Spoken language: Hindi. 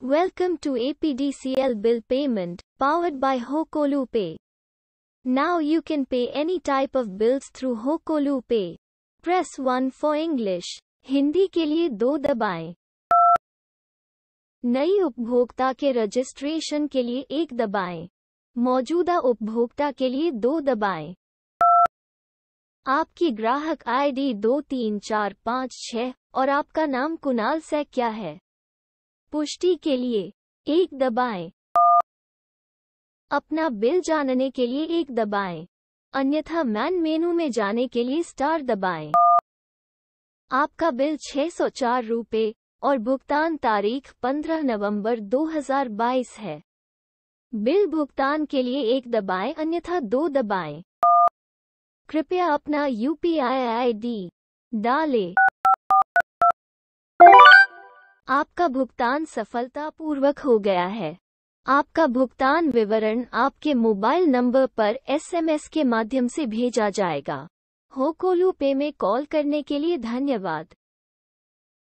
Welcome to APDCL bill payment, powered by Hokolu Pay. Now you can pay any type of bills through Hokolu Pay. Press 1 for English. Hindi ke liye 2 dabaye. नई उपभोक्ता के रजिस्ट्रेशन के लिए एक दबाएं। मौजूदा उपभोक्ता के लिए दो दबाएं। आपकी ग्राहक आईडी दो तीन चार पाँच छः और आपका नाम कुनाल सैक क्या है पुष्टि के लिए एक दबाएं। अपना बिल जानने के लिए एक दबाएं। अन्यथा मैन मेनू में जाने के लिए स्टार दबाएं। आपका बिल छह सौ चार रूपए और भुगतान तारीख 15 नवंबर 2022 है बिल भुगतान के लिए एक दबाएं अन्यथा दो दबाएं। कृपया अपना यूपीआई आईडी डालें। आपका भुगतान सफलतापूर्वक हो गया है आपका भुगतान विवरण आपके मोबाइल नंबर पर एसएमएस के माध्यम से भेजा जाएगा होकोलू पे में कॉल करने के लिए धन्यवाद